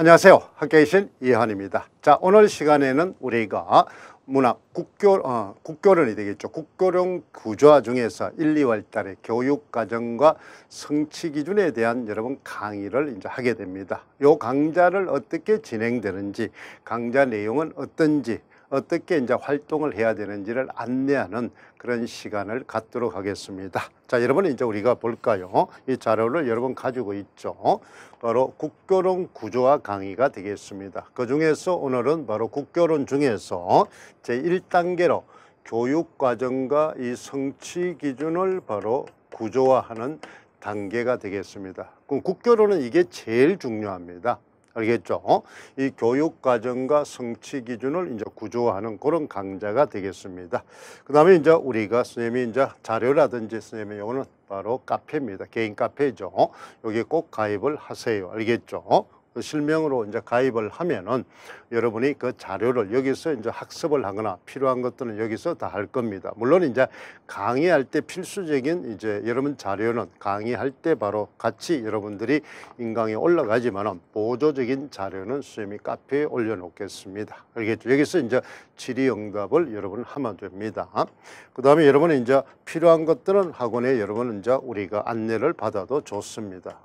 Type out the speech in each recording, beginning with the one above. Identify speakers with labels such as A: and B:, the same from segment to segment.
A: 안녕하세요. 학계신 이한입니다. 자, 오늘 시간에는 우리가 문학 국교 어, 국교론이 되겠죠. 국교론 구조 화 중에서 1, 2월 달에 교육 과정과 성취 기준에 대한 여러분 강의를 이제 하게 됩니다. 요 강좌를 어떻게 진행되는지, 강좌 내용은 어떤지, 어떻게 이제 활동을 해야 되는지를 안내하는 그런 시간을 갖도록 하겠습니다. 자, 여러분 이제 우리가 볼까요? 이 자료를 여러분 가지고 있죠. 바로 국교론 구조화 강의가 되겠습니다. 그 중에서 오늘은 바로 국교론 중에서 제 1단계로 교육과정과 이 성취 기준을 바로 구조화하는 단계가 되겠습니다. 그럼 국교론은 이게 제일 중요합니다. 알겠죠? 어? 이 교육 과정과 성취 기준을 이제 구조하는 그런 강좌가 되겠습니다. 그다음에 이제 우리가 선생님이 이제 자료라든지 선생님의 요거는 바로 카페입니다. 개인 카페죠. 어? 여기 꼭 가입을 하세요. 알겠죠? 어? 그 실명으로 이제 가입을 하면은 여러분이 그 자료를 여기서 이제 학습을 하거나 필요한 것들은 여기서 다 할 겁니다. 물론 이제 강의할 때 필수적인 이제 여러분 자료는 강의할 때 바로 같이 여러분들이 인강에 올라가지만은 보조적인 자료는 수염이 카페에 올려놓겠습니다. 알겠죠? 여기서 이제 질의응답을 여러분 하면 됩니다. 그 다음에 여러분은 이제 필요한 것들은 학원에 여러분 이제 우리가 안내를 받아도 좋습니다.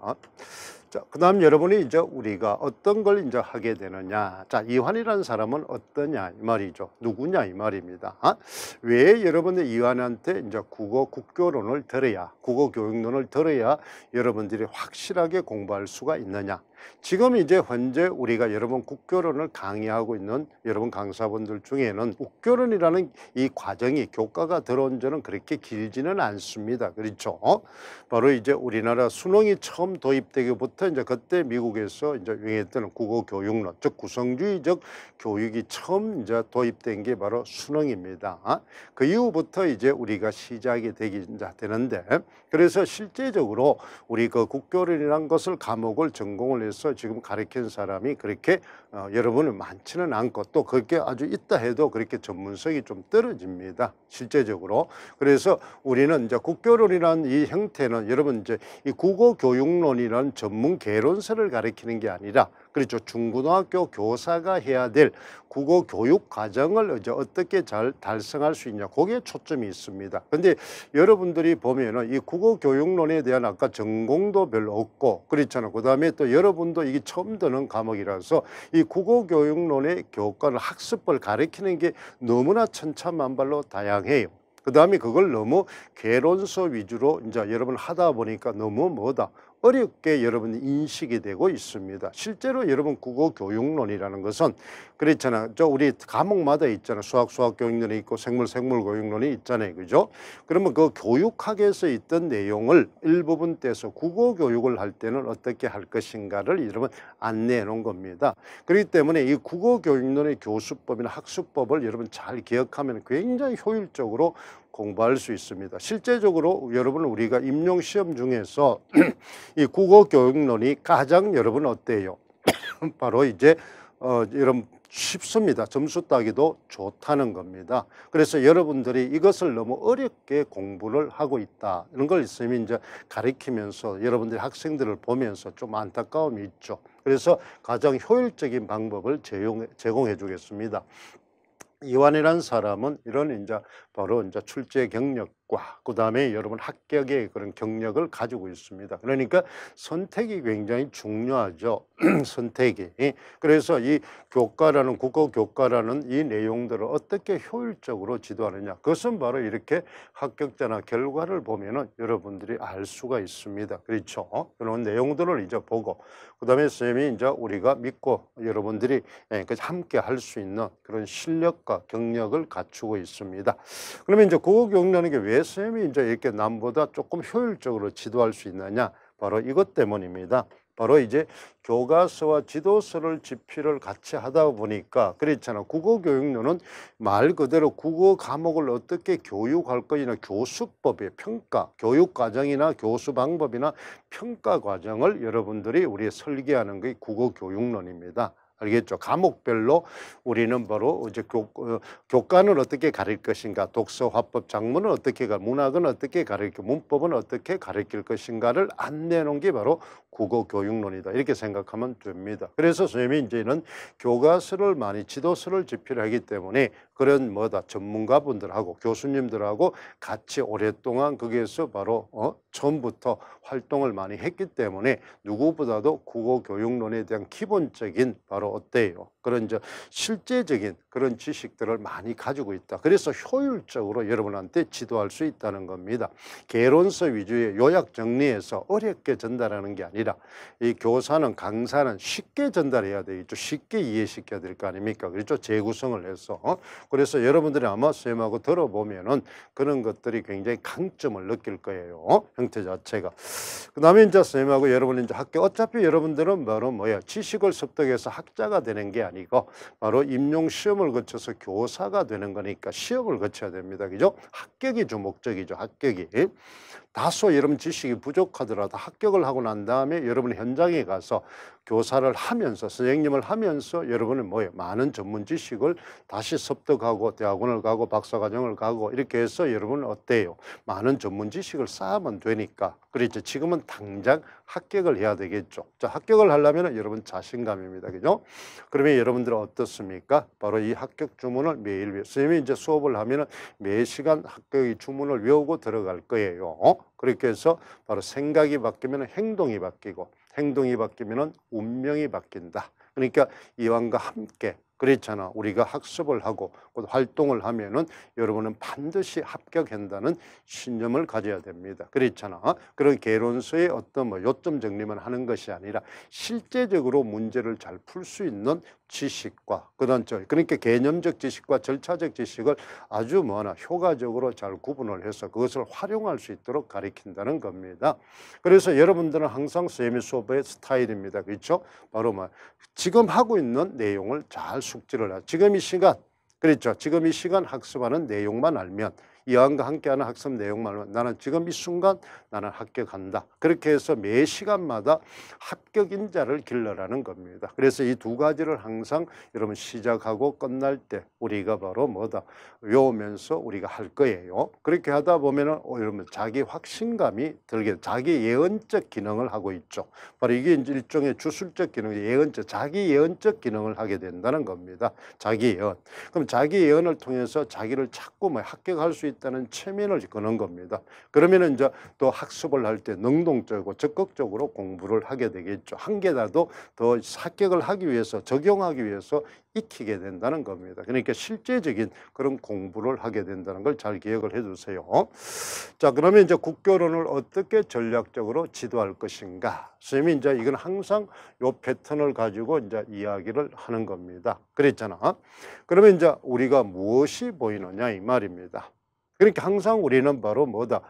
A: 자, 그 다음 여러분이 이제 우리가 어떤 걸 이제 하게 되느냐. 자, 이환이라는 사람은 어떠냐 이 말이죠. 누구냐 이 말입니다. 아? 왜 여러분들 이환한테 이제 국어 국교론을 들어야, 국어 교육론을 들어야 여러분들이 확실하게 공부할 수가 있느냐. 지금 이제 현재 우리가 여러 분 국교론을 강의하고 있는 여러분 강사분들 중에는 국교론이라는 이 과정이 교과가 들어온 지는 그렇게 길지는 않습니다. 그렇죠? 바로 이제 우리나라 수능이 처음 도입되기부터 이제 그때 미국에서 이제 유행했던 국어 교육론, 즉 구성주의적 교육이 처음 이제 도입된 게 바로 수능입니다. 그 이후부터 이제 우리가 시작이 되기 되는데 그래서 실제적으로 우리 그 국교론이란 것을 과목을 전공을 해서 대해서 지금 가르친 사람이 그렇게 어, 여러분은 많지는 않고 또 그렇게 아주 있다 해도 그렇게 전문성이 좀 떨어집니다. 실제적으로. 그래서 우리는 이제 국교론이라는 이 형태는 여러분 이제 이 국어 교육론이라는 전문 개론서를 가르치는 게 아니라 그렇죠. 중고등학교 교사가 해야 될 국어 교육 과정을 이제 어떻게 잘 달성할 수 있냐. 거기에 초점이 있습니다. 근데 여러분들이 보면은 이 국어 교육론에 대한 아까 전공도 별로 없고 그렇잖아요. 그다음에 또 여러분도 이게 처음 드는 과목이라서 이 국어 교육론의 교과를 학습을 가르치는 게 너무나 천차만별로 다양해요. 그 다음에 그걸 너무 개론서 위주로 이제 여러분 하다 보니까 너무 뭐다 어렵게 여러분 인식이 되고 있습니다. 실제로 여러분 국어 교육론이라는 것은 그렇잖아요. 저 우리 과목마다 있잖아요. 수학 수학 교육론이 있고 생물 생물 교육론이 있잖아요. 그죠? 그러면 그 교육학에서 있던 내용을 일부분 떼서 국어 교육을 할 때는 어떻게 할 것인가를 여러분 안내해 놓은 겁니다. 그렇기 때문에 이 국어 교육론의 교수법이나 학습법을 여러분 잘 기억하면 굉장히 효율적으로 공부할 수 있습니다. 실제적으로 여러분 우리가 임용 시험 중에서 이 국어 교육론이 가장 여러분 어때요? 바로 이제 어, 여러분 쉽습니다. 점수 따기도 좋다는 겁니다. 그래서 여러분들이 이것을 너무 어렵게 공부를 하고 있다. 이런 걸 있으면 이 이제 가리키면서 여러분들이 학생들을 보면서 좀 안타까움이 있죠. 그래서 가장 효율적인 방법을 제공해 주겠습니다. 이완이라는 사람은 이런 이제 바로 이제 출제 경력 그 다음에 여러분 합격의 그런 경력을 가지고 있습니다. 그러니까 선택이 굉장히 중요하죠. 선택이. 그래서 이 교과라는 국어 교과라는 이 내용들을 어떻게 효율적으로 지도하느냐. 그것은 바로 이렇게 합격자나 결과를 보면은 여러분들이 알 수가 있습니다. 그렇죠. 그런 내용들을 이제 보고 그 다음에 선생님이 이제 우리가 믿고 여러분들이 예, 함께 할 수 있는 그런 실력과 경력을 갖추고 있습니다. 그러면 이제 국어 교육이라는 게왜 예수이 이제 이렇게 남보다 조금 효율적으로 지도할 수 있느냐 바로 이것 때문입니다. 바로 이제 교과서와 지도서를 집필을 같이 하다 보니까 그렇잖아 국어교육론은 말 그대로 국어 과목을 어떻게 교육할 것이나 교수법의 평가 교육 과정이나 교수 방법이나 평가 과정을 여러분들이 우리 설계하는 게 국어교육론입니다 알겠죠? 과목별로 우리는 바로 이제 교, 어, 교과는 어떻게 가릴 것인가, 독서, 화법, 작문은 어떻게 가, 문학은 어떻게 가르치고 문법은 어떻게 가르칠 것인가를 안내 놓은 게 바로 국어 교육론이다. 이렇게 생각하면 됩니다. 그래서 선생님이 이제는 교과서를 많이 지도서를 집필 하기 때문에 그런 뭐다 전문가분들하고 교수님들하고 같이 오랫동안 거기에서 바로 어? 전부터 활동을 많이 했기 때문에 누구보다도 국어 교육론에 대한 기본적인 바로 어때요? 그런 저 실제적인 그런 지식들을 많이 가지고 있다. 그래서 효율적으로 여러분한테 지도할 수 있다는 겁니다. 개론서 위주의 요약 정리해서 어렵게 전달하는 게 아니라 이 교사는 강사는 쉽게 전달해야 되겠죠. 쉽게 이해시켜야 될 거 아닙니까? 그렇죠? 재구성을 해서. 어? 그래서 여러분들이 아마 쌤하고 들어보면은 그런 것들이 굉장히 강점을 느낄 거예요. 어? 형태 자체가. 그 다음에 이제 선생님하고 여러분 이제 학교 어차피 여러분들은 바로 뭐야 지식을 습득해서 학자가 되는 게 아니고 바로 임용 시험을 거쳐서 교사가 되는 거니까 시험을 거쳐야 됩니다. 그죠? 합격이 주 목적이죠. 합격이. 다소 여러분 지식이 부족하더라도 합격을 하고 난 다음에 여러분 현장에 가서 교사를 하면서 선생님을 하면서 여러분은 뭐예요? 많은 전문 지식을 다시 습득하고 대학원을 가고 박사과정을 가고 이렇게 해서 여러분은 어때요? 많은 전문 지식을 쌓으면 되니까 그렇죠. 지금은 당장 합격을 해야 되겠죠. 자, 합격을 하려면 여러분 자신감입니다. 그죠? 그러면 여러분들은 어떻습니까? 바로 이 합격 주문을 매일 선생님이 이제 수업을 하면은 매 시간 합격의 주문을 외우고 들어갈 거예요. 어? 그렇게 해서 바로 생각이 바뀌면 행동이 바뀌고 행동이 바뀌면 운명이 바뀐다. 그러니까 이왕과 함께 그렇잖아 우리가 학습을 하고 활동을 하면은 여러분은 반드시 합격한다는 신념을 가져야 됩니다. 그렇잖아 그런 개론서의 어떤 뭐 요점 정리만 하는 것이 아니라 실제적으로 문제를 잘 풀 수 있는 지식과 그런 저 그러니까 개념적 지식과 절차적 지식을 아주 뭐나 효과적으로 잘 구분을 해서 그것을 활용할 수 있도록 가리킨다는 겁니다. 그래서 여러분들은 항상 세미 수업의 스타일입니다. 그렇죠? 바로 뭐 지금 하고 있는 내용을 잘 숙지를 하죠. 지금 이 시간, 그렇죠. 지금 이 시간 학습하는 내용만 알면 이 양과 함께하는 학습 내용만 나는 지금 이 순간 나는 합격한다. 그렇게 해서 매 시간마다 합격인자를 길러라는 겁니다. 그래서 이 두 가지를 항상 여러분 시작하고 끝날 때 우리가 바로 뭐다 외우면서 우리가 할 거예요. 그렇게 하다 보면은 어, 여러분 자기 확신감이 들게 자기 예언적 기능을 하고 있죠. 바로 이게 이제 일종의 주술적 기능, 예언적 자기 예언적 기능을 하게 된다는 겁니다. 자기 예언. 그럼 자기 예언을 통해서 자기를 찾고 뭐 합격할 수 있다. 있다는 체면을 거는 겁니다. 그러면 이제 또 학습을 할 때 능동적이고 적극적으로 공부를 하게 되겠죠. 한 개라도 더 합격을 하기 위해서 적용하기 위해서 익히게 된다는 겁니다. 그러니까 실제적인 그런 공부를 하게 된다는 걸 잘 기억을 해주세요. 자 그러면 이제 국교론을 어떻게 전략적으로 지도할 것인가? 선생님이 이제 이건 항상 요 패턴을 가지고 이제 이야기를 하는 겁니다. 그랬잖아. 그러면 이제 우리가 무엇이 보이느냐 이 말입니다. 그러니까 항상 우리는 바로 뭐다?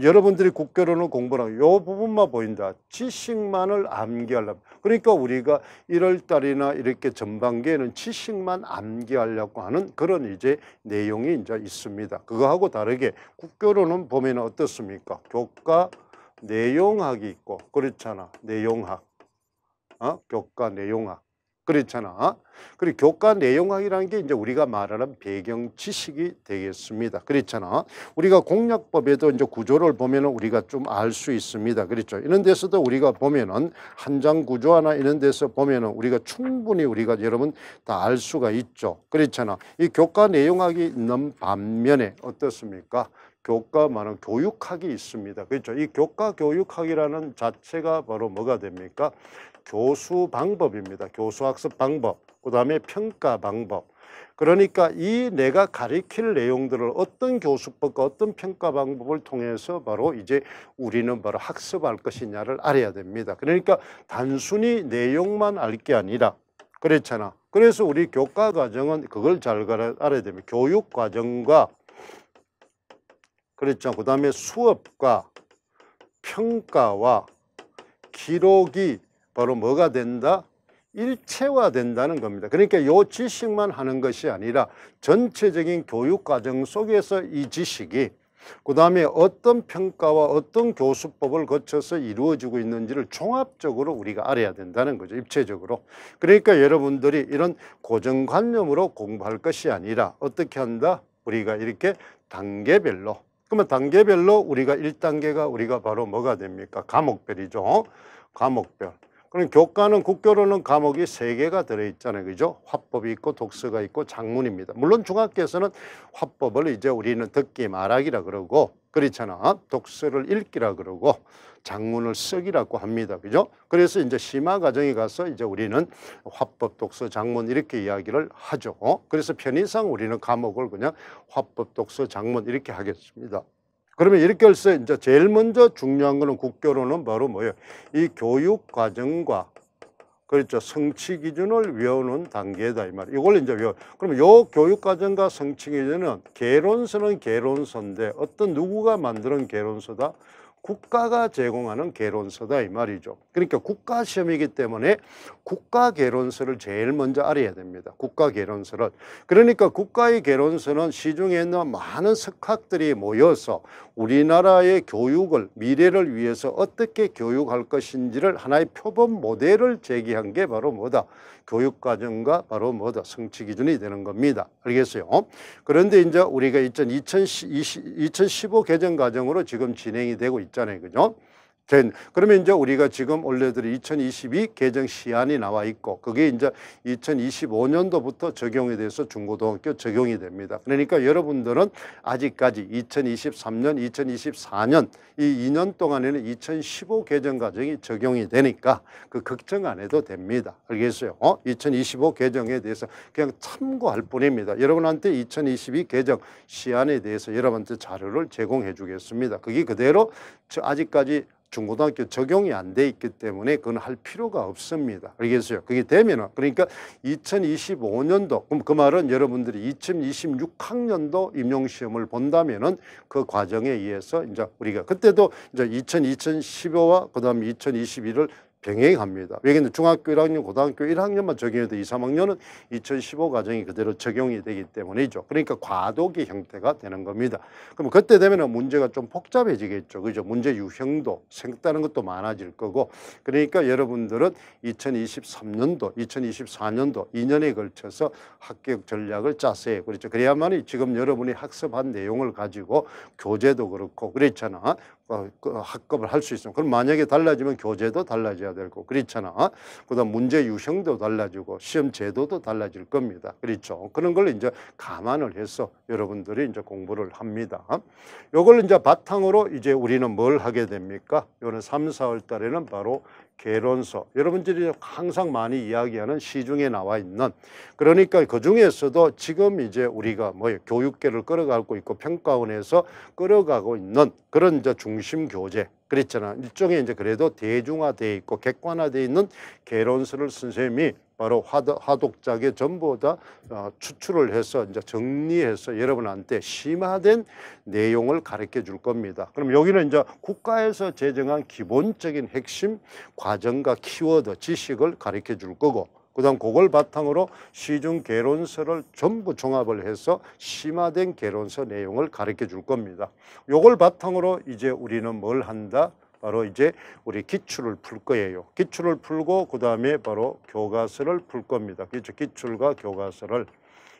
A: 여러분들이 국교론을 공부하는 요 부분만 보인다. 지식만을 암기하려면. 그러니까 우리가 1월달이나 이렇게 전반기에는 지식만 암기하려고 하는 그런 이제 내용이 이제 있습니다. 그거하고 다르게 국교론은 보면 어떻습니까? 교과 내용학이 있고 그렇잖아. 내용학. 어? 교과 내용학. 그렇잖아. 그리고 교과 내용학이라는 게 이제 우리가 말하는 배경 지식이 되겠습니다. 그렇잖아. 우리가 공략법에도 이제 구조를 보면은 우리가 좀 알 수 있습니다. 그렇죠. 이런 데서도 우리가 보면은 한 장 구조 하나 이런 데서 보면은 우리가 충분히 우리가 여러분 다 알 수가 있죠. 그렇잖아. 이 교과 내용학이 있는 반면에 어떻습니까? 교과만은 교육학이 있습니다. 그렇죠. 이 교과 교육학이라는 자체가 바로 뭐가 됩니까? 교수 방법입니다. 교수 학습 방법, 그 다음에 평가 방법. 그러니까 이 내가 가리킬 내용들을 어떤 교수법과 어떤 평가 방법을 통해서 바로 이제 우리는 바로 학습할 것이냐를 알아야 됩니다. 그러니까 단순히 내용만 알게 아니라 그렇잖아. 그래서 우리 교과 과정은 그걸 잘 알아야 됩니다. 교육 과정과 그렇죠. 그다음에 수업과 평가와 기록이 바로 뭐가 된다? 일체화된다는 겁니다. 그러니까 요 지식만 하는 것이 아니라 전체적인 교육 과정 속에서 이 지식이 그 다음에 어떤 평가와 어떤 교수법을 거쳐서 이루어지고 있는지를 종합적으로 우리가 알아야 된다는 거죠 입체적으로 그러니까 여러분들이 이런 고정관념으로 공부할 것이 아니라 어떻게 한다? 우리가 이렇게 단계별로 그러면 단계별로 우리가 일단계가 우리가 바로 뭐가 됩니까? 과목별이죠 과목별 그럼 교과는 국교로는 과목이 세개가 들어있잖아요. 그죠? 화법이 있고 독서가 있고 장문입니다. 물론 중학교에서는 화법을 이제 우리는 듣기 말하기라 그러고 그렇잖아. 독서를 읽기라 그러고 장문을 쓰기라고 합니다. 그죠? 그래서 이제 심화 과정에 가서 이제 우리는 화법, 독서, 장문 이렇게 이야기를 하죠. 어? 그래서 편의상 우리는 과목을 그냥 화법, 독서, 장문 이렇게 하겠습니다. 그러면 이렇 일결세 이제 제일 먼저 중요한 거는 국교로는 바로 뭐예요? 이 교육 과정과 그렇죠. 성취 기준을 외우는 단계다 이 말. 이걸 이제 외워. 그러면요 교육 과정과 성취 기준은 개론서는 개론서인데 어떤 누구가 만드는 개론서다? 국가가 제공하는 개론서다 이 말이죠. 그러니까 국가 시험이기 때문에 국가 개론서를 제일 먼저 알아야 됩니다. 국가 개론서를. 그러니까 국가의 개론서는 시중에 있는 많은 석학들이 모여서 우리나라의 교육을 미래를 위해서 어떻게 교육할 것인지를 하나의 표본 모델을 제기한 게 바로 뭐다 교육과정과 바로 뭐다 성취 기준이 되는 겁니다 알겠어요 그런데 이제 우리가 2015 개정 과정으로 지금 진행이 되고 있잖아요 그죠 된 그러면 이제 우리가 지금 원래대로 2022 개정 시안이 나와 있고 그게 이제 2025년도부터 적용이돼서 중고등학교 적용이 됩니다. 그러니까 여러분들은 아직까지 2023년, 2024년 이 2년 동안에는 2015 개정 과정이 적용이 되니까 그 걱정 안 해도 됩니다. 알겠어요? 어? 2025 개정에 대해서 그냥 참고할 뿐입니다. 여러분한테 2022 개정 시안에 대해서 여러분한테 자료를 제공해 주겠습니다. 그게 그대로 저 아직까지 중고등학교 적용이 안 돼 있기 때문에 그건 할 필요가 없습니다. 알겠어요? 그게 되면은 그러니까 2025년도 그럼 그 말은 여러분들이 2026학년도 임용 시험을 본다면은 그 과정에 의해서 이제 우리가 그때도 이제 2000, 2 5와 그다음에 2021을 병행합니다. 여기는 중학교 1학년, 고등학교 1학년만 적용해도 2, 3학년은 2015 과정이 그대로 적용이 되기 때문이죠. 그러니까 과도기 형태가 되는 겁니다. 그럼 그때 되면 문제가 좀 복잡해지겠죠. 그죠? 문제 유형도 생다는 것도 많아질 거고 그러니까 여러분들은 2023년도, 2024년도 2년에 걸쳐서 합격 전략을 짜세요. 그렇죠? 그래야만이 지금 여러분이 학습한 내용을 가지고 교재도 그렇고 그렇잖아. 어, 그, 학급을 할 수 있으면 그럼 만약에 달라지면 교재도 달라져야 되고 그렇잖아 그다음 문제 유형도 달라지고 시험 제도도 달라질 겁니다 그렇죠 그런 걸 이제 감안을 해서 여러분들이 이제 공부를 합니다 요걸 이제 바탕으로 이제 우리는 뭘 하게 됩니까 요는 3, 4월 달에는 바로 개론서 여러분들이 항상 많이 이야기하는 시중에 나와 있는 그러니까 그 중에서도 지금 이제 우리가 뭐 교육계를 끌어가고 있고 평가원에서 끌어가고 있는 그런 이제 중심 교재 그랬잖아. 일종의 이제 그래도 대중화돼 있고 객관화돼 있는 개론서를 선생님이 바로 화독작의 전부 다 어, 추출을 해서 이제 정리해서 여러분한테 심화된 내용을 가르쳐 줄 겁니다. 그럼 여기는 이제 국가에서 제정한 기본적인 핵심 과정과 키워드 지식을 가르쳐 줄 거고 그다음 그걸 바탕으로 시중 개론서를 전부 종합을 해서 심화된 개론서 내용을 가르쳐 줄 겁니다. 요걸 바탕으로 이제 우리는 뭘 한다? 바로 이제 우리 기출을 풀 거예요. 기출을 풀고 그다음에 바로 교과서를 풀 겁니다. 기출, 기출과 교과서를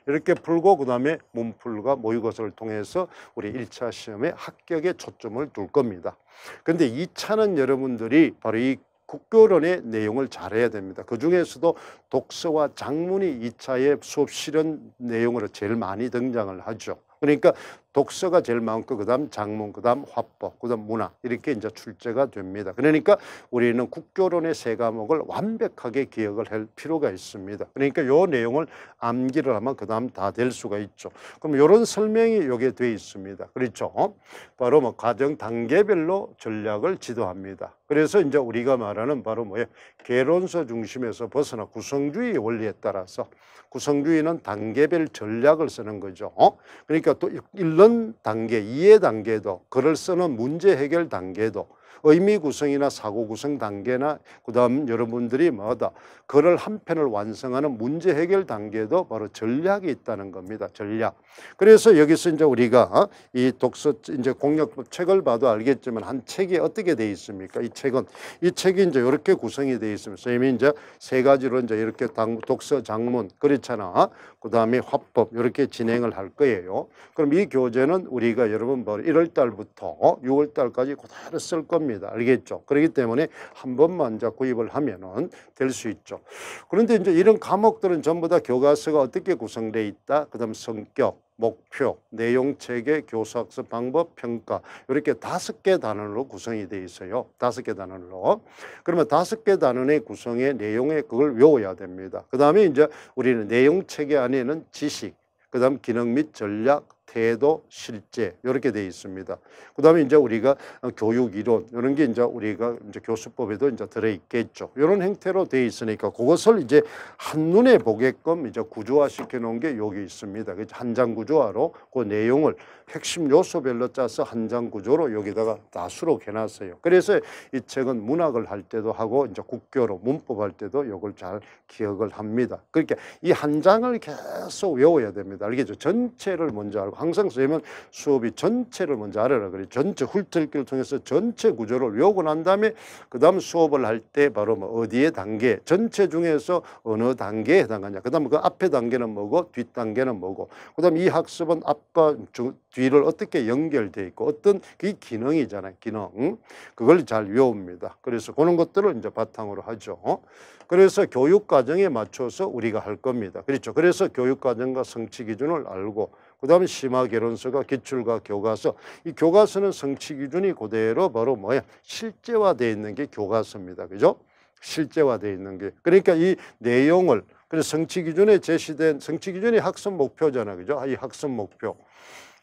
A: 이렇게 풀고 그다음에 문풀과 모의고사를 통해서 우리 1차 시험에 합격에 초점을 둘 겁니다. 근데 2차는 여러분들이 바로 이 국교론의 내용을 잘해야 됩니다. 그 중에서도 독서와 장문이 2차의 수업 실현 내용으로 제일 많이 등장을 하죠. 그러니까 독서가 제일 많고 그다음 장문 그다음 화법 그다음 문화 이렇게 이제 출제가 됩니다. 그러니까 우리는 국교론의 세 과목을 완벽하게 기억을 할 필요가 있습니다. 그러니까 요 내용을 암기를 하면 그다음 다 될 수가 있죠. 그럼 요런 설명이 요게 돼 있습니다. 그렇죠? 바로 뭐 과정 단계별로 전략을 지도합니다. 그래서 이제 우리가 말하는 바로 뭐예요? 개론서 중심에서 벗어나 구성주의 원리에 따라서 구성주의는 단계별 전략을 쓰는 거죠. 어? 그러니까 또 일러 쓰는 단계, 이해 단계도 글을 쓰는 문제 해결 단계도 의미 구성이나 사고 구성 단계나 그다음 여러분들이 뭐다 그를 한 편을 완성하는 문제 해결 단계도 바로 전략이 있다는 겁니다. 전략. 그래서 여기서 이제 우리가 어, 이 독서 이제 공략법 책을 봐도 알겠지만 한 책이 어떻게 돼 있습니까? 이 책은 이 책이 이제 이렇게 구성이 돼 있습니다. 선생님이 이제 세 가지로 이제 이렇게 당, 독서 장문 그렇잖아. 그다음에 화법 이렇게 진행을 할 거예요. 그럼 이 교재는 우리가 여러분 뭐 1월 달부터 6월 어, 달까지 그대로 쓸 겁니다. 알겠죠? 그렇기 때문에 한 번만 자 구입을 하면은 될 수 있죠. 그런데 이제 이런 과목들은 전부 다 교과서가 어떻게 구성돼 있다. 그다음 성격, 목표, 내용 체계, 교수 학습 방법, 평가 이렇게 다섯 개 단원으로 구성이 돼 있어요. 다섯 개 단원으로. 그러면 다섯 개 단원의 구성의 내용에 그걸 외워야 됩니다. 그다음에 이제 우리는 내용 체계 안에는 지식, 그다음 기능 및 전략, 태도, 실제 이렇게 돼 있습니다. 그다음에 이제 우리가 어, 교육 이론 이런 게 이제 우리가 이제 교수법에도 이제 들어 있겠죠. 이런 형태로돼 있으니까 그것을 이제 한눈에 보게끔 이제 구조화 시켜 놓은 게 여기 있습니다. 그 한장 구조화로 그 내용을 핵심 요소별로 짜서 한 장 구조로 여기다가 다 수록해 놨어요. 그래서 이 책은 문학을 할 때도 하고 이제 국교로 문법할 때도 이걸 잘 기억을 합니다. 그렇게이한 그러니까 장을 계속 외워야 됩니다. 알겠죠? 전체를 먼저 알고 항상 선생님은 수업이 전체를 먼저 알아라 그래. 전체 훑을기를 통해서 전체 구조를 외우고 난 다음에 그다음 수업을 할 때 바로 뭐 어디에 단계, 전체 중에서 어느 단계에 해당하냐. 그다음 그 앞에 단계는 뭐고 뒷 단계는 뭐고. 그다음 이 학습은 앞과 주, 뒤를 어떻게 연결돼 있고 어떤 그 기능이잖아요. 기능. 그걸 잘 외웁니다. 그래서 그런 것들을 이제 바탕으로 하죠. 그래서 교육 과정에 맞춰서 우리가 할 겁니다. 그렇죠. 그래서 교육 과정과 성취 기준을 알고 그 다음에 심화 결혼서가 기출과 교과서 이 교과서는 성취 기준이 그대로 바로 뭐야 실제화돼 있는 게 교과서입니다 그죠? 실제화돼 있는 게 그러니까 이 내용을 그래서 성취 기준에 제시된 성취 기준이 학습 목표잖아 그죠? 이 학습 목표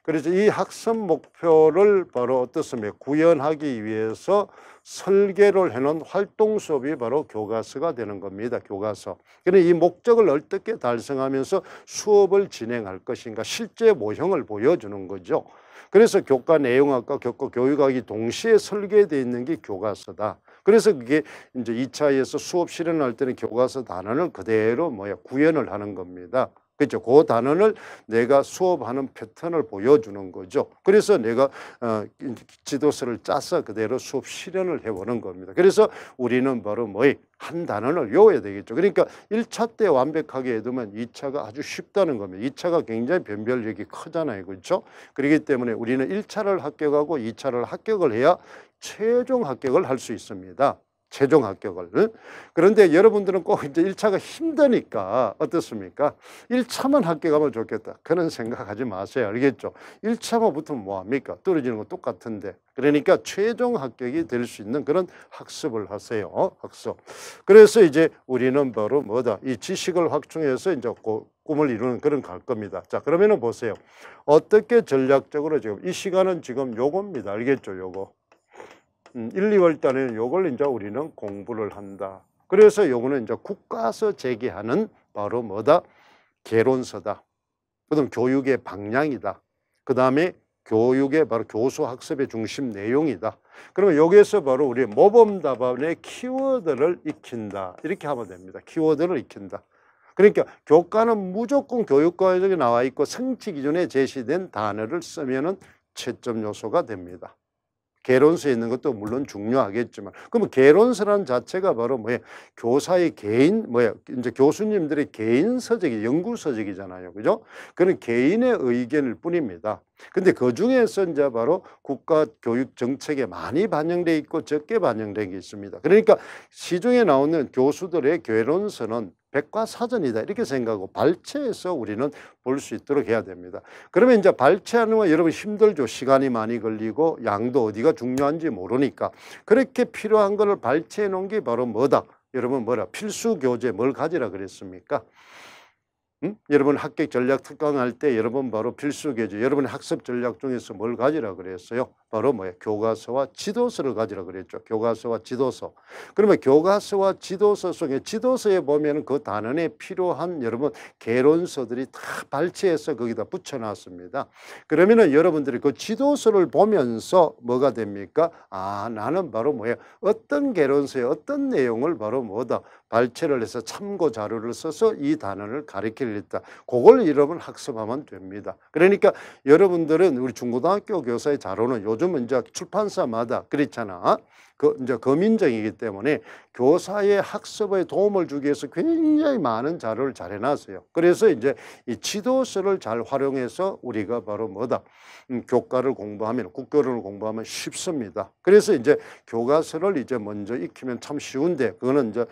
A: 그래서 이 학습 목표를 바로 어떻습니까? 구현하기 위해서 설계를 해놓은 활동 수업이 바로 교과서가 되는 겁니다. 교과서. 그런데 그러니까 이 목적을 어떻게 달성하면서 수업을 진행할 것인가 실제 모형을 보여주는 거죠. 그래서 교과 내용학과 교과 교육학이 동시에 설계되어 있는 게 교과서다. 그래서 그게 이제 2차에서 수업 실현할 때는 교과서 단어을 그대로 뭐야 구현을 하는 겁니다. 그렇죠. 그단원을 내가 수업하는 패턴을 보여주는 거죠. 그래서 내가 어, 지도서를 짜서 그대로 수업 실현을 해보는 겁니다. 그래서 우리는 바로 뭐에 한단원을 외워야 되겠죠. 그러니까 1차 때 완벽하게 해두면 2차가 아주 쉽다는 겁니다. 2차가 굉장히 변별력이 크잖아요. 그렇죠? 그렇기 때문에 우리는 1차를 합격하고 2차를 합격을 해야 최종 합격을 할 수 있습니다. 최종 합격을. 그런데 여러분들은 꼭 이제 1차가 힘드니까 어떻습니까? 1차만 합격하면 좋겠다. 그런 생각하지 마세요. 알겠죠? 1차만 붙으면 뭐합니까? 떨어지는 거 똑같은데. 그러니까 최종 합격이 될 수 있는 그런 학습을 하세요. 학습. 그래서 이제 우리는 바로 뭐다? 이 지식을 확충해서 이제 꿈을 이루는 그런 갈 겁니다. 자, 그러면은 보세요. 어떻게 전략적으로 지금 이 시간은 지금 요겁니다. 알겠죠? 요거. 1, 2월 달에는 요걸 이제 우리는 공부를 한다. 그래서 요거는 이제 국가서 제기하는 바로 뭐다? 개론서다. 그다음 교육의 방향이다. 그다음에 교육의 바로 교수 학습의 중심 내용이다. 그러면 여기에서 바로 우리 모범 답안의 키워드를 익힌다. 이렇게 하면 됩니다. 키워드를 익힌다. 그러니까 교과는 무조건 교육과정에 나와 있고 성취 기준에 제시된 단어를 쓰면은 채점 요소가 됩니다. 개론서에 있는 것도 물론 중요하겠지만 그러면 개론서라는 자체가 바로 뭐요 교사의 개인 뭐요 이제 교수님들의 개인 서적이 연구 서적이잖아요 그죠 그는 개인의 의견일 뿐입니다 근데 그 중에서 이제 바로 국가 교육 정책에 많이 반영돼 있고 적게 반영된 게 있습니다 그러니까 시중에 나오는 교수들의 개론서는 백과사전이다 이렇게 생각하고 발췌해서 우리는 볼 수 있도록 해야 됩니다 그러면 이제 발췌하는 건 여러분 힘들죠 시간이 많이 걸리고 양도 어디가 중요한지 모르니까 그렇게 필요한 걸 발췌해 놓은 게 바로 뭐다 여러분 뭐라 필수 교재 뭘 가지라 그랬습니까 응? 여러분 합격 전략 특강할 때 여러분 바로 필수 계죠. 여러분 학습 전략 중에서 뭘 가지라 그랬어요? 바로 뭐예요? 교과서와 지도서를 가지라 그랬죠. 교과서와 지도서. 그러면 교과서와 지도서 속에 지도서에 보면은 그 단원에 필요한 여러분 개론서들이 다 발췌해서 거기다 붙여놨습니다. 그러면은 여러분들이 그 지도서를 보면서 뭐가 됩니까? 아, 나는 바로 뭐예요? 어떤 개론서에 어떤 내용을 바로 뭐다? 발췌를 해서 참고 자료를 써서 이 단어를 가리킬 있다. 그걸 여러분 학습하면 됩니다. 그러니까 여러분들은 우리 중고등학교 교사의 자료는 요즘은 이제 출판사마다 그렇잖아. 그 이제 검인정이기 때문에 교사의 학습에 도움을 주기 위해서 굉장히 많은 자료를 잘 해놨어요. 그래서 이제 이 지도서를 잘 활용해서 우리가 바로 뭐다 음, 교과를 공부하면 국교를 공부하면 쉽습니다. 그래서 이제 교과서를 이제 먼저 익히면 참 쉬운데 그거는 이제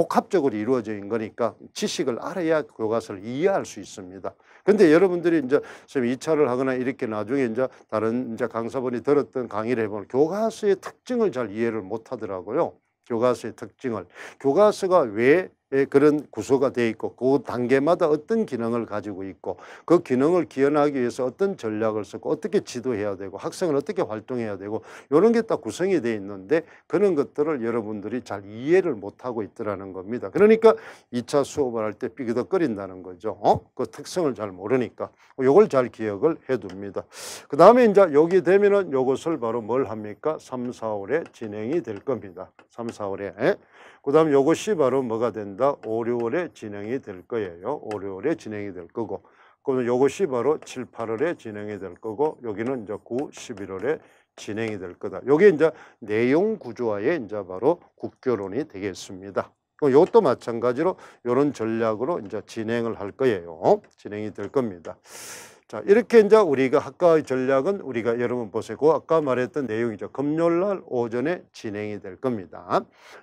A: 복합적으로 이루어져 있는 거니까 지식을 알아야 교과서를 이해할 수 있습니다. 근데 여러분들이 이제 지금 2차를 하거나 이렇게 나중에 이제 다른 이제 강사분이 들었던 강의를 해보면 교과서의 특징을 잘 이해를 못 하더라고요. 교과서의 특징을. 교과서가 왜 예, 그런 구조가 돼 있고 그 단계마다 어떤 기능을 가지고 있고 그 기능을 기원하기 위해서 어떤 전략을 쓰고 어떻게 지도해야 되고 학생은 어떻게 활동해야 되고 이런 게 다 구성이 돼 있는데 그런 것들을 여러분들이 잘 이해를 못하고 있더라는 겁니다. 그러니까 2차 수업을 할 때 삐그덕거린다는 거죠. 어? 그 특성을 잘 모르니까 이걸 잘 기억을 해둡니다. 그 다음에 이제 여기 되면은 이것을 바로 뭘 합니까? 3, 4월에 진행이 될 겁니다. 3, 4월에. 그 다음 요것이 바로 뭐가 된다? 5 6월에 진행이 될 거예요. 5 6월에 진행이 될 거고. 그러면 요것이 바로 7 8월에 진행이 될 거고 여기는 이제 9 1 1월에 진행이 될 거다. 요게 이제 내용 구조화에 이제 바로 국교론이 되겠습니다. 이것도 마찬가지로 이런 전략으로 이제 진행을 할 거예요. 진행이 될 겁니다. 자, 이렇게 이제 우리가 학과의 전략은 우리가 여러분 보세요. 아까 말했던 내용이죠. 금요일 날 오전에 진행이 될 겁니다.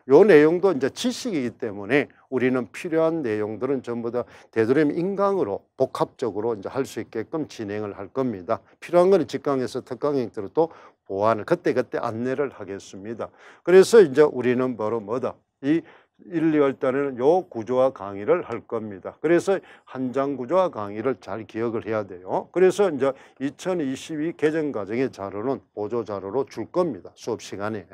A: 요 내용도 이제 지식이기 때문에 우리는 필요한 내용들은 전부 다 되도록 이면 인강으로 복합적으로 이제 할 수 있게끔 진행을 할 겁니다. 필요한 건 직강에서 특강 형들로또 보완을 그때그때 안내를 하겠습니다. 그래서 이제 우리는 바로 뭐다? 이 일, 2월 달에는 요 구조와 강의를 할 겁니다. 그래서 한 장 구조와 강의를 잘 기억을 해야 돼요. 그래서 이제 2022 개정 과정의 자료는 보조 자료로 줄 겁니다. 수업 시간에.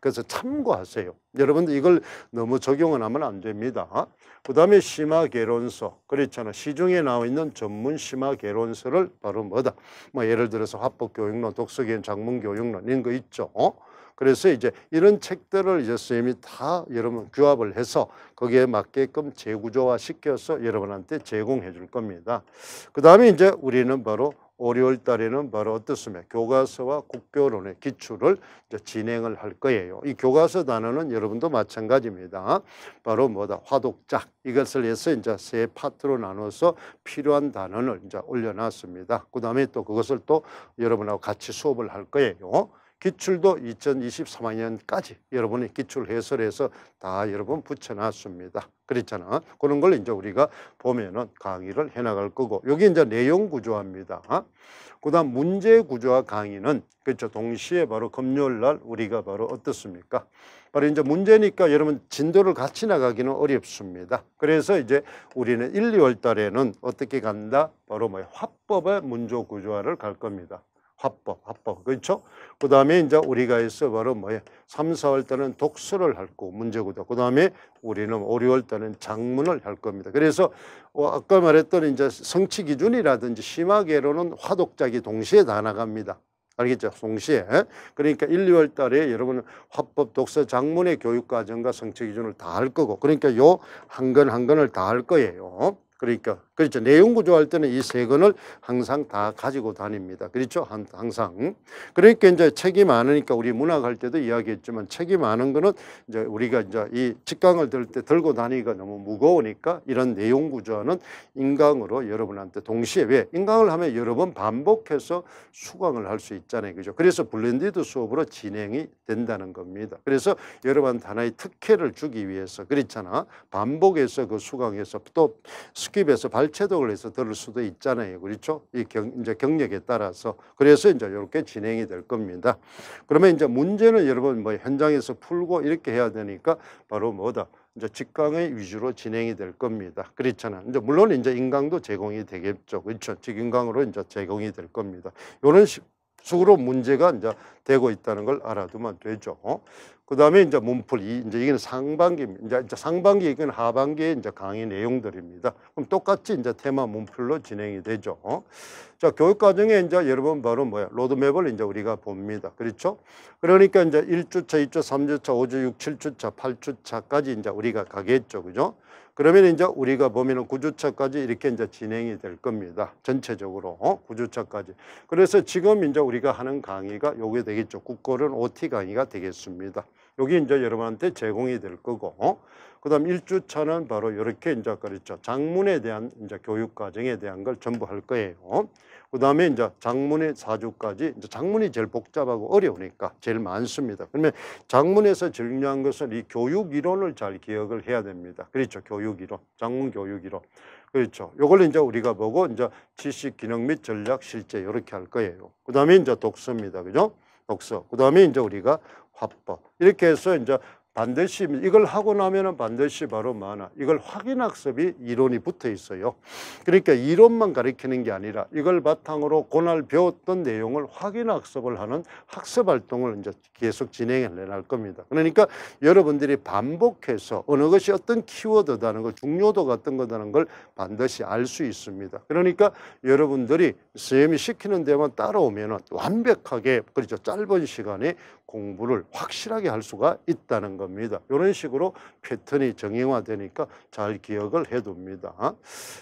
A: 그래서 참고하세요. 여러분들 이걸 너무 적용을 하면 안 됩니다. 그 다음에 심화 개론서. 그렇잖아. 시중에 나와 있는 전문 심화 개론서를 바로 뭐다. 뭐 예를 들어서 화법교육론, 독서개인, 작문교육론 이런 거 있죠. 어? 그래서 이제 이런 책들을 이제 선생님이다 여러분 규합을 해서 거기에 맞게끔 재구조화 시켜서 여러분한테 제공해 줄 겁니다. 그 다음에 이제 우리는 바로 월요일 달에는 바로 어떻습니까? 교과서와 국교론의 기출을 이제 진행을 할 거예요. 이 교과서 단어는 여러분도 마찬가지입니다. 바로 뭐다? 화독작. 이것을 해서 이제 세 파트로 나눠서 필요한 단어를 이제 올려놨습니다. 그 다음에 또 그것을 또 여러분하고 같이 수업을 할 거예요. 기출도 2023학년까지 여러분이 기출 해설해서 다 여러분 붙여놨습니다. 그렇잖아. 그런 걸 이제 우리가 보면은 강의를 해나갈 거고 여기 이제 내용 구조화입니다. 어? 그다음 문제 구조화 강의는 그렇죠. 동시에 바로 금요일 날 우리가 바로 어떻습니까? 바로 이제 문제니까 여러분 진도를 같이 나가기는 어렵습니다. 그래서 이제 우리는 1, 2월 달에는 어떻게 간다? 바로 뭐 화법의 문조 구조화를 갈 겁니다. 화법, 화법. 그렇죠? 그 다음에 이제 우리가 해서 바로 뭐예요? 3, 4월 때는 독서를 할 거고, 문제구도. 그 다음에 우리는 5, 6월 때는 장문을 할 겁니다. 그래서 어, 아까 말했던 이제 성취 기준이라든지 심하게로는 화독작이 동시에 다 나갑니다. 알겠죠? 동시에. 그러니까 1, 2월 달에 여러분 은 화법 독서 장문의 교육과정과 성취 기준을 다 할 거고, 그러니까 요 한 건 한 건을 다 할 거예요. 그러니까 그렇죠. 내용 구조할 때는 이 세 권을 항상 다 가지고 다닙니다. 그렇죠. 항상. 그러니까 이제 책이 많으니까 우리 문학할 때도 이야기했지만 책이 많은 거는 이제 우리가 이제 이 직강을 들 때 들고 다니기가 너무 무거우니까 이런 내용 구조는 인강으로 여러분한테 동시에 왜 인강을 하면 여러 번 반복해서 수강을 할 수 있잖아요. 그죠. 그래서 블렌디드 수업으로 진행이 된다는 겁니다. 그래서 여러분한테 하나의 특혜를 주기 위해서 그렇잖아. 반복해서 그 수강에서 또 스킵해서 발 발췌독을 해서 들을 수도 있잖아요. 그렇죠? 이 경, 이제 경력에 따라서. 그래서 이제 이렇게 진행이 될 겁니다. 그러면 이제 문제는 여러분 뭐 현장에서 풀고 이렇게 해야 되니까 바로 뭐다? 이제 직강의 위주로 진행이 될 겁니다. 그렇잖아. 이제 물론 이제 인강도 제공이 되겠죠. 그렇죠. 직인강으로 이제 제공이 될 겁니다. 요런 식 속으로 문제가 이제 되고 있다는 걸 알아두면 되죠. 어? 그다음에 이제 문풀이 이제 이게 상반기 이제, 상반기 이건 하반기의 이제 강의 내용들입니다. 그럼 똑같이 이제 테마 문풀로 진행이 되죠. 어? 자, 교육 과정에 이제 여러분 바로 뭐야? 로드맵을 이제 우리가 봅니다. 그렇죠? 그러니까 이제 일주차이주삼주차오주육칠주차팔주차까지 차 이제 우리가 가겠죠. 그죠? 그러면 이제 우리가 보면은 9주차까지 이렇게 이제 진행이 될 겁니다. 전체적으로 어? 9주차까지. 그래서 지금 이제 우리가 하는 강의가 여기 되겠죠. 국고은 OT 강의가 되겠습니다. 여기 이제 여러분한테 제공이 될 거고 어? 그다음 1주차는 바로 이렇게 이제 그랬죠. 장문에 대한 이제 교육 과정에 대한 걸 전부 할 거예요. 그 다음에 이제 장문의 사주까지 이제 장문이 제일 복잡하고 어려우니까 제일 많습니다. 그러면 장문에서 중요한 것은 이 교육 이론을 잘 기억을 해야 됩니다. 그렇죠. 교육 이론. 장문 교육 이론. 그렇죠. 요걸 이제 우리가 보고 이제 지식 기능 및 전략 실제 이렇게 할 거예요. 그 다음에 이제 독서입니다. 그죠? 독서. 그 다음에 이제 우리가 화법. 이렇게 해서 이제 반드시 이걸 하고 나면은 반드시 바로 만화 이걸 확인 학습이 이론이 붙어 있어요 그러니까 이론만 가리키는 게 아니라 이걸 바탕으로 고날 배웠던 내용을 확인 학습을 하는 학습 활동을 이제 계속 진행해 내갈 겁니다 그러니까 여러분들이 반복해서 어느 것이 어떤 키워드다는 걸 중요도 가 어떤 거다는 걸 반드시 알 수 있습니다 그러니까 여러분들이 선생님이 시키는 데만 따라오면은 완벽하게 그렇죠 짧은 시간에 공부를 확실하게 할 수가 있다는 겁니다. 이런 식으로 패턴이 정형화되니까 잘 기억을 해둡니다.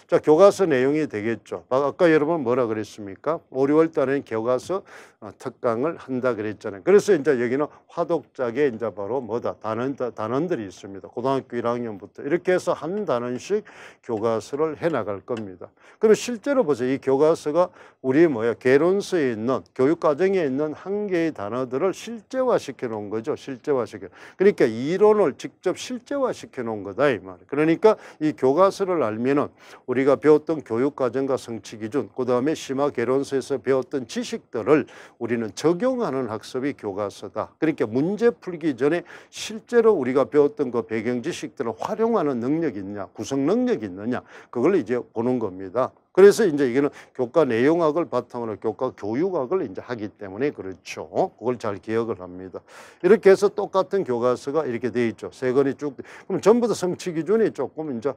A: 자, 교과서 내용이 되겠죠. 아, 아까 여러분 뭐라 그랬습니까? 5, 6월 달에 교과서 어, 특강을 한다 그랬잖아요. 그래서 이제 여기는 화독작에 이제 바로 뭐다 단원 단원들이 있습니다. 고등학교 1학년부터 이렇게 해서 한 단원씩 교과서를 해 나갈 겁니다. 그럼 실제로 보세요. 이 교과서가 우리 뭐야 개론서에 있는 교육과정에 있는 한 개의 단어들을 실제 실제화시켜 놓은 거죠. 실제화시켜. 그러니까 이론을 직접 실제화시켜 놓은 거다 이 말. 그러니까 이 교과서를 알면은 우리가 배웠던 교육 과정과 성취 기준, 그다음에 심화 개론서에서 배웠던 지식들을 우리는 적용하는 학습이 교과서다. 그러니까 문제 풀기 전에 실제로 우리가 배웠던 그 배경 지식들을 활용하는 능력이 있냐, 구성 능력이 있느냐, 그걸 이제 보는 겁니다. 그래서 이제 이거는 교과 내용학을 바탕으로 교과 교육학을 이제 하기 때문에 그렇죠. 그걸 잘 기억을 합니다. 이렇게 해서 똑같은 교과서가 이렇게 돼 있죠. 세 권이 쭉. 그럼 전부 다 성취 기준이 조금 이제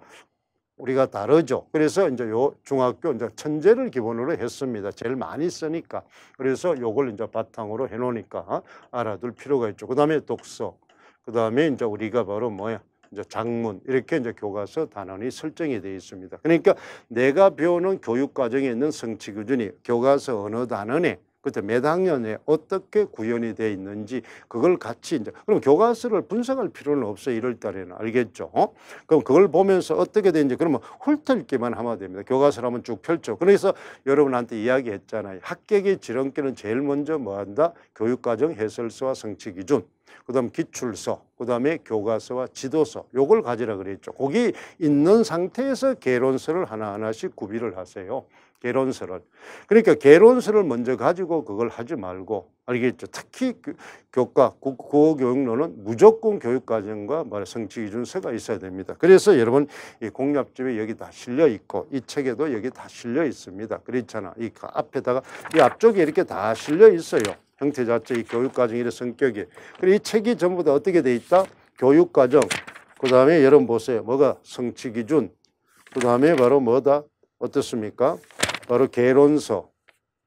A: 우리가 다르죠. 그래서 이제 요 중학교 이제 천재를 기본으로 했습니다. 제일 많이 쓰니까. 그래서 요걸 이제 바탕으로 해 놓으니까 알아둘 필요가 있죠. 그다음에 독서. 그다음에 이제 우리가 바로 뭐야? 이제 장문 이렇게 이제 교과서 단원이 설정이 되어 있습니다. 그러니까 내가 배우는 교육 과정에 있는 성취 기준이 교과서 언어 단원에 그때 매 학년에 어떻게 구현이 돼 있는지 그걸 같이 이제 그럼 교과서를 분석할 필요는 없어요. 이럴 때에는 알겠죠. 어? 그럼 그걸 보면서 어떻게 되는지 그러면 훑을기만 하면 됩니다. 교과서를 한번 쭉 펼쳐. 그래서 여러분한테 이야기했잖아요. 합격의 지름길은 제일 먼저 뭐한다? 교육과정 해설서와 성취 기준. 그다음 기출서, 그다음에 교과서와 지도서 요걸 가지라 그랬죠. 거기 있는 상태에서 개론서를 하나하나씩 구비를 하세요. 개론서를. 그러니까 개론서를 먼저 가지고 그걸 하지 말고 알겠죠. 특히 교과 국어 교육론은 무조건 교육 과정과 말 성취 기준서가 있어야 됩니다. 그래서 여러분 이 공략집에 여기 다 실려 있고 이 책에도 여기 다 실려 있습니다. 그렇잖아. 이 앞에다가 이 앞쪽에 이렇게 다 실려 있어요. 형태 자체의 교육과정 이런 성격이. 그리고 이 책이 전부 다 어떻게 돼 있다? 교육과정. 그 다음에 여러분 보세요. 뭐가 성취 기준. 그 다음에 바로 뭐다? 어떻습니까? 바로 개론서.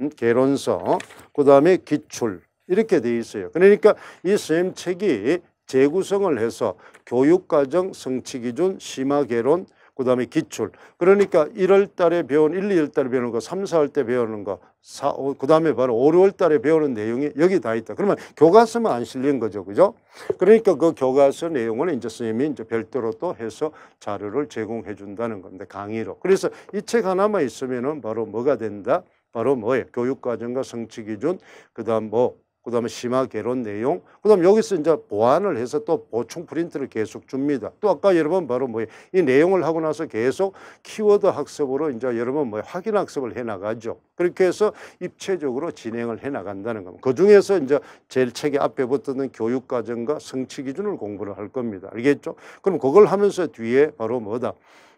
A: 음? 개론서. 그 다음에 기출. 이렇게 돼 있어요. 그러니까 이 선생님 책이 재구성을 해서 교육과정, 성취기준, 심화개론, 그 다음에 기출. 그러니까 1월 달에 배운, 1, 2월 달에 배우는 거, 3, 4월 때 배우는 거, 어, 그 다음에 바로 5, 6월 달에 배우는 내용이 여기 다 있다. 그러면 교과서만 안 실린 거죠. 그죠? 그러니까 그 교과서 내용을 이제 선생님이 이제 별도로 또 해서 자료를 제공해 준다는 건데 강의로. 그래서 이 책 하나만 있으면은 바로 뭐가 된다? 바로 뭐예요? 교육과정과 성취기준, 그 다음 뭐그 다음에 심화 개론 내용, 그 다음에 여기서 이제 보완을 해서 또 보충 프린트를 계속 줍니다. 또 아까 여러분 바로 뭐 이 내용을 하고 나서 계속 키워드 학습으로 이제 여러분 뭐 확인 학습을 해 나가죠. 그렇게 해서 입체적으로 진행을 해 나간다는 겁니다. 그 중에서 이제 제일 책에 앞에 붙었던 교육 과정과 성취 기준을 공부를 할 겁니다. 알겠죠? 그럼 그걸 하면서 뒤에 바로 뭐다?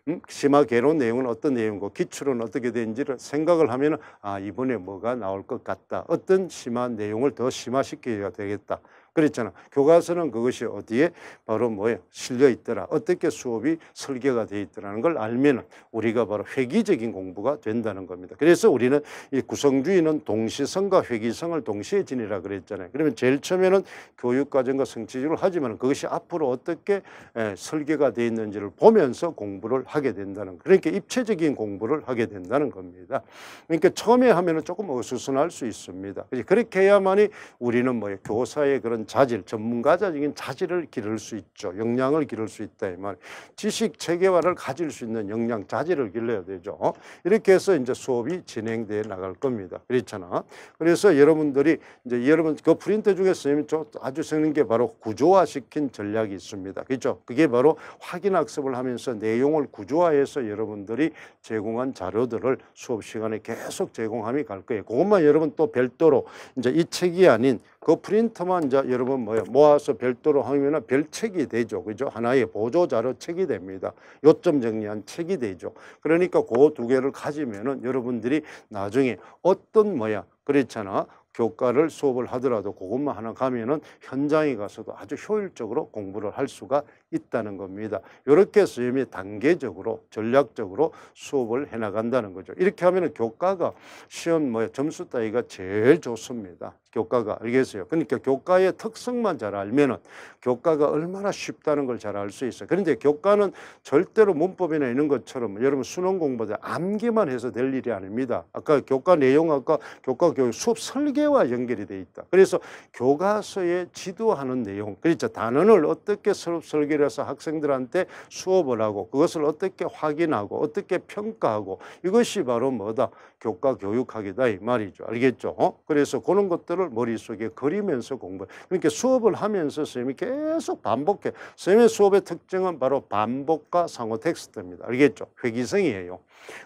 A: 음? 심화개론 내용은 어떤 내용이고 기출은 어떻게 되는지를 생각을 하면 아 이번에 뭐가 나올 것 같다. 어떤 심화 내용을 더 심화시켜야 되겠다. 그랬잖아. 교과서는 그것이 어디에 바로 뭐에요 실려 있더라. 어떻게 수업이 설계가 돼 있더라는 걸 알면 우리가 바로 회기적인 공부가 된다는 겁니다. 그래서 우리는 이 구성주의는 동시성과 회기성을 동시에 지니라 그랬잖아요. 그러면 제일 처음에는 교육과정과 성취주를 하지만 그것이 앞으로 어떻게 에, 설계가 돼 있는지를 보면서 공부를 하게 된다는 그러니까 입체적인 공부를 하게 된다는 겁니다. 그러니까 처음에 하면은 조금 어수선할 수 있습니다. 그렇게 해야만이 우리는 뭐 교사의 그런 어떤 자질, 전문가적인 자질을 기를 수 있죠. 역량을 기를 수 있다. 이 말. 지식 체계화를 가질 수 있는 역량, 자질을 길러야 되죠. 이렇게 해서 이제 수업이 진행돼 나갈 겁니다. 그렇잖아. 그래서 여러분들이 이제 여러분 그 프린트 중에 선생님이 아주 생는게 바로 구조화시킨 전략이 있습니다. 그렇죠? 그게 바로 확인 학습을 하면서 내용을 구조화해서 여러분들이 제공한 자료들을 수업 시간에 계속 제공함이 갈 거예요. 그것만 여러분 또 별도로 이제 이 책이 아닌 그프린터만자 여러분 뭐요 모아서 별도로 하면 별책이 되죠. 그죠? 하나의 보조자료 책이 됩니다. 요점 정리한 책이 되죠. 그러니까 그 두 개를 가지면은 여러분들이 나중에 어떤 뭐야 그렇잖아. 교과를 수업을 하더라도 그것만 하나 가면은 현장에 가서도 아주 효율적으로 공부를 할 수가 있다는 겁니다. 이렇게 해서 이미 단계적으로 전략적으로 수업을 해나간다는 거죠. 이렇게 하면은 교과가 시험 뭐 점수 따위가 제일 좋습니다. 교과가 알겠어요. 그러니까 교과의 특성만 잘 알면은 교과가 얼마나 쉽다는 걸 잘 알 수 있어요. 그런데 교과는 절대로 문법이나 이런 것처럼 여러분 수능 공부에 암기만 해서 될 일이 아닙니다. 아까 교과 내용 아까 교과 교육 수업 설계 설계와 연결이 되어 있다. 그래서 교과서에 지도하는 내용, 그렇죠. 단원을 어떻게 설계를 해서 학생들한테 수업을 하고 그것을 어떻게 확인하고 어떻게 평가하고 이것이 바로 뭐다? 교과 교육학이다 이 말이죠. 알겠죠? 어? 그래서 그런 것들을 머릿속에 그리면서 공부. 해 그러니까 수업을 하면서 선생님이 계속 반복해. 선생님의 수업의 특징은 바로 반복과 상호 텍스트입니다. 알겠죠? 회기성이에요.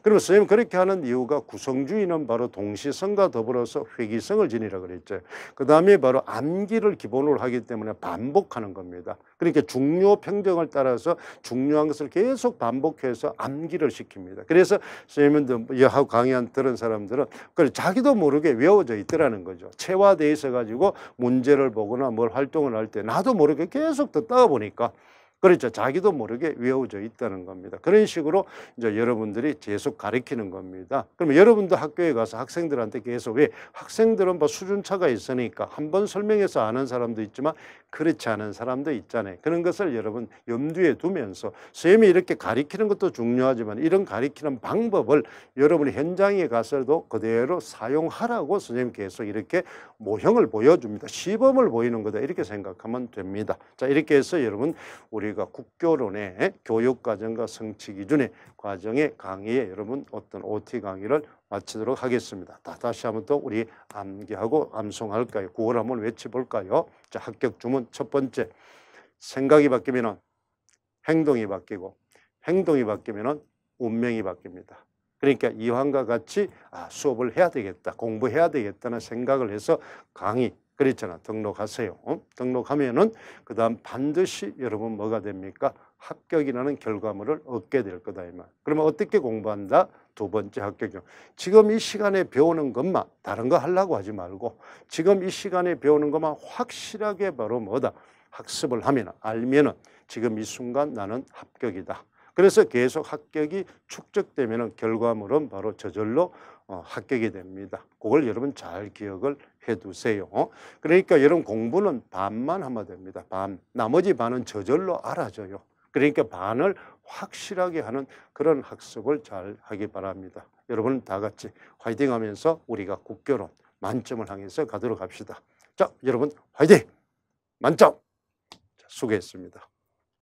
A: 그러면 선생님 그렇게 하는 이유가 구성주의는 바로 동시성과 더불어서 회기성을 지니라 그랬죠. 그 다음에 바로 암기를 기본으로 하기 때문에 반복하는 겁니다. 그러니까 중요 평정을 따라서 중요한 것을 계속 반복해서 암기를 시킵니다. 그래서 선생님들 여하고 강의한 들은 사람들은 그걸 자기도 모르게 외워져 있더라는 거죠. 체화돼 있어 가지고 문제를 보거나 뭘 활동을 할 때 나도 모르게 계속 듣다 보니까 그렇죠. 자기도 모르게 외워져 있다는 겁니다. 그런 식으로 이제 여러분들이 계속 가르키는 겁니다. 그러면 여러분도 학교에 가서 학생들한테 계속 왜 학생들은 뭐 수준차가 있으니까 한번 설명해서 아는 사람도 있지만 그렇지 않은 사람도 있잖아요. 그런 것을 여러분 염두에 두면서 선생님이 이렇게 가르키는 것도 중요하지만 이런 가르키는 방법을 여러분 현장에 가서도 그대로 사용하라고 선생님 계속 이렇게 모형을 보여줍니다. 시범을 보이는 거다. 이렇게 생각하면 됩니다. 자, 이렇게 해서 여러분 우리 우리가 국교론의 교육과정과 성취기준의 과정의 강의에 여러분 어떤 OT 강의를 마치도록 하겠습니다. 다, 시 한번 또 우리 암기하고 암송할까요? 구월 한번 외쳐볼까요? 자, 합격 주문 첫 번째. 생각이 바뀌면 행동이 바뀌고 행동이 바뀌면 운명이 바뀝니다. 그러니까 이왕과 같이 아, 수업을 해야 되겠다, 공부해야 되겠다는 생각을 해서 강의, 그랬잖아. 등록하세요. 어? 등록하면은 그다음 반드시 여러분 뭐가 됩니까? 합격이라는 결과물을 얻게 될 거다 이 말. 그러면 어떻게 공부한다? 두 번째 합격이요. 지금 이 시간에 배우는 것만 다른 거 하려고 하지 말고 지금 이 시간에 배우는 것만 확실하게 바로 뭐다? 학습을 하면 알면은 지금 이 순간 나는 합격이다. 그래서 계속 합격이 축적되면 결과물은 바로 저절로 어, 합격이 됩니다. 그걸 여러분 잘 기억을 해두세요. 그러니까 여러분 공부는 반만 하면 됩니다. 반. 나머지 반은 저절로 알아줘요. 그러니까 반을 확실하게 하는 그런 학습을 잘 하기 바랍니다. 여러분 다 같이 화이팅 하면서 우리가 국교론 만점을 향해서 가도록 합시다. 자, 여러분 화이팅! 만점! 자, 수고했습니다.